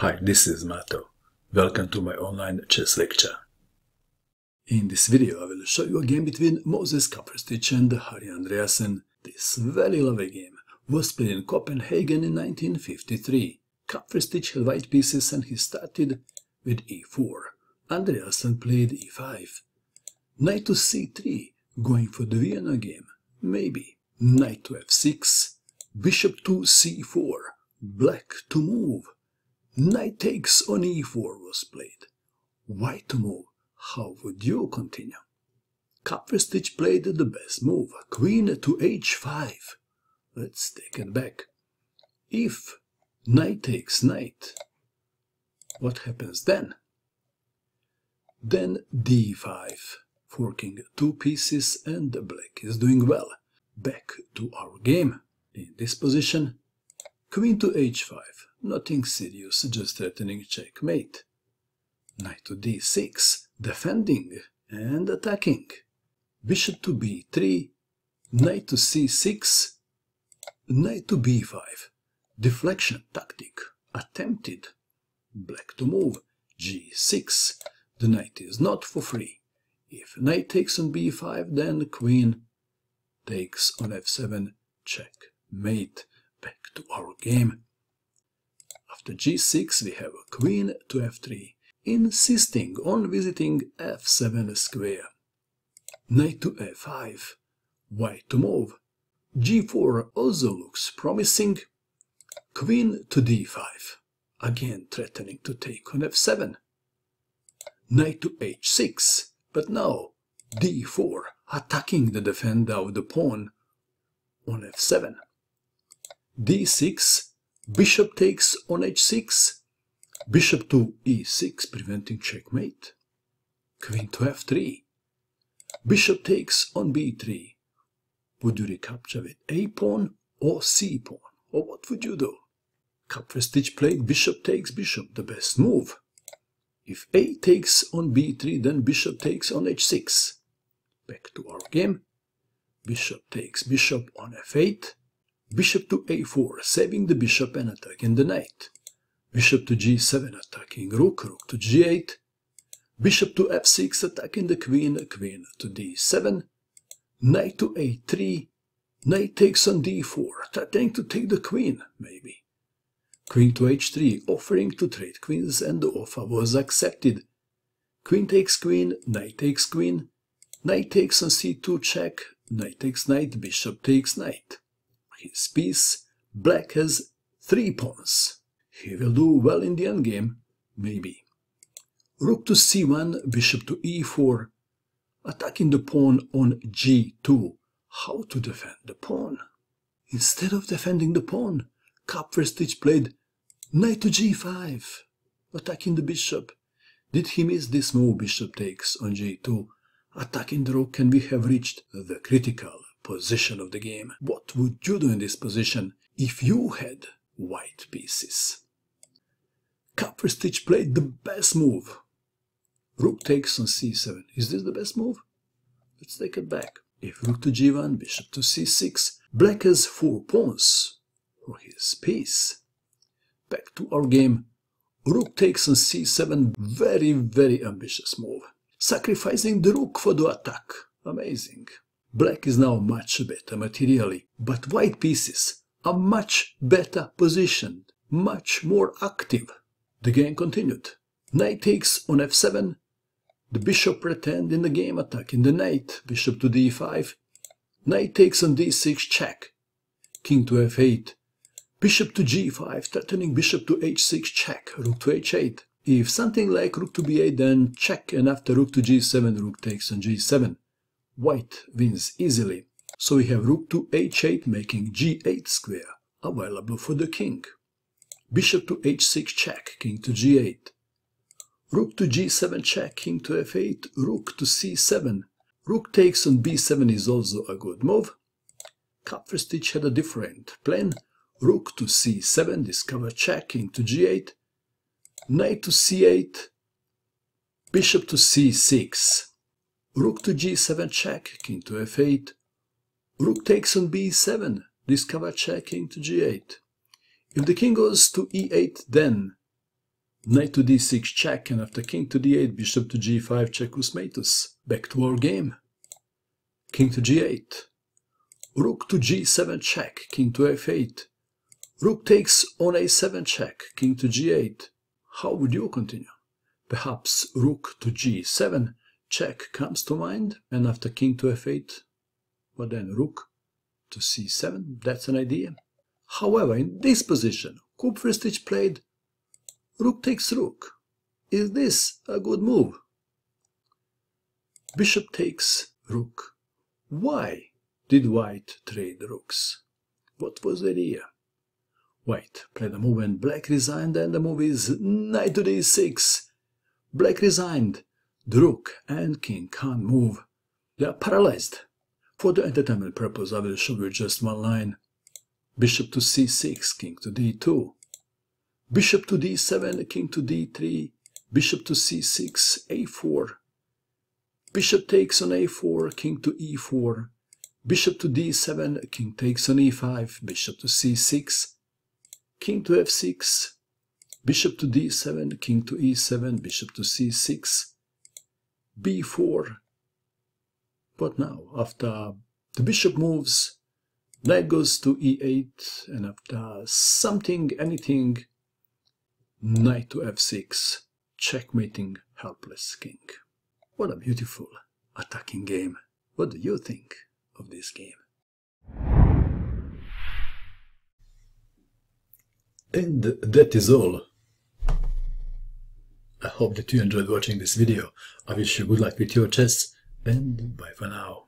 Hi, this is Mato. Welcome to my online chess lecture. In this video, I will show you a game between Moses Kaprstich and Harry Andreasen. This very lovely game was played in Copenhagen in 1953. Kaprstich had white pieces and he started with e4. Andreasen played e5. Knight to c3, going for the Vienna game, maybe. Knight to f6, bishop to c4, black to move, Knight takes on e4 was played. White move. How would you continue? Kapfestich played the best move. Queen to h5. Let's take it back. If knight takes knight, what happens then? Then d5, forking two pieces and black is doing well. Back to our game. In this position, Queen to h5, nothing serious, just threatening checkmate. Knight to d6, defending and attacking. Bishop to b3, knight to c6, knight to b5. Deflection tactic, attempted. Black to move, g6. The knight is not for free. If knight takes on b5, then queen takes on f7, checkmate back to our game. After g6 we have a queen to f3, insisting on visiting f7 square. Knight to a5, white to move, g4 also looks promising, queen to d5, again threatening to take on f7, knight to h6, but now d4, attacking the defender of the pawn on f7 d6, bishop takes on h6, bishop to e6, preventing checkmate, queen to f3, bishop takes on b3. Would you recapture with a pawn or c pawn? Or what would you do? Capture stitch played bishop takes bishop, the best move. If a takes on b3, then bishop takes on h6. Back to our game. Bishop takes bishop on f8 bishop to a4, saving the bishop and attacking the knight. Bishop to g7, attacking rook, rook to g8. Bishop to f6, attacking the queen, queen to d7. Knight to a3, knight takes on d4, threatening to take the queen, maybe. Queen to h3, offering to trade queens, and the offer was accepted. Queen takes queen, knight takes queen, knight takes on c2 check, knight takes knight, bishop takes knight. His piece black has 3 pawns. He will do well in the endgame, maybe. Rook to c1, bishop to e4. Attacking the pawn on g2. How to defend the pawn? Instead of defending the pawn, Kapferstich played knight to g5, attacking the bishop. Did he miss this move bishop takes on g2? Attacking the rook and we have reached the critical position of the game. What would you do in this position if you had white pieces? Copper Stitch played the best move. Rook takes on c7. Is this the best move? Let's take it back. If rook to g1, bishop to c6, black has four pawns for his piece. Back to our game. Rook takes on c7, very, very ambitious move. Sacrificing the rook for the attack. Amazing. Black is now much better materially, but white pieces are much better positioned, much more active. The game continued. Knight takes on f7. The bishop pretend in the game attack. In the knight, bishop to d5. Knight takes on d6 check. King to f8. Bishop to g5, threatening bishop to h6 check. Rook to h8. If something like rook to b8, then check, and after rook to g7, rook takes on g7. White wins easily, so we have rook to h8 making g8 square available for the king. Bishop to h6 check, king to g8. Rook to g7 check, king to f8, rook to c7. Rook takes on b7 is also a good move. Stitch had a different plan. Rook to c7, discover check, king to g8. Knight to c8, bishop to c6. Rook to g7 check, king to f8. Rook takes on b7, discover check, king to g8. If the king goes to e8, then knight to d6 check, and after king to d8, bishop to g5, checkers matus. Back to our game. King to g8. Rook to g7 check, king to f8. Rook takes on a7 check, king to g8. How would you continue? Perhaps rook to g7, check comes to mind, and after king to f8, but then rook to c7, that's an idea. However, in this position, Kupferstich played rook takes rook. Is this a good move? Bishop takes rook. Why did white trade rooks? What was the idea? White played a move and black resigned and the move is knight to d6. Black resigned the rook and king can't move. They are paralyzed. For the entertainment purpose I will show you just one line. Bishop to c6, king to d2. Bishop to d7, king to d3. Bishop to c6, a4. Bishop takes on a4, king to e4. Bishop to d7, king takes on e5, bishop to c6, king to f6, bishop to d7, king to e7, bishop to c6, b4. What now? After the bishop moves, knight goes to e8, and after something, anything, knight to f6, checkmating helpless king. What a beautiful attacking game. What do you think of this game? And that is all hope that you enjoyed watching this video. I wish you good luck with your chess. and bye for now.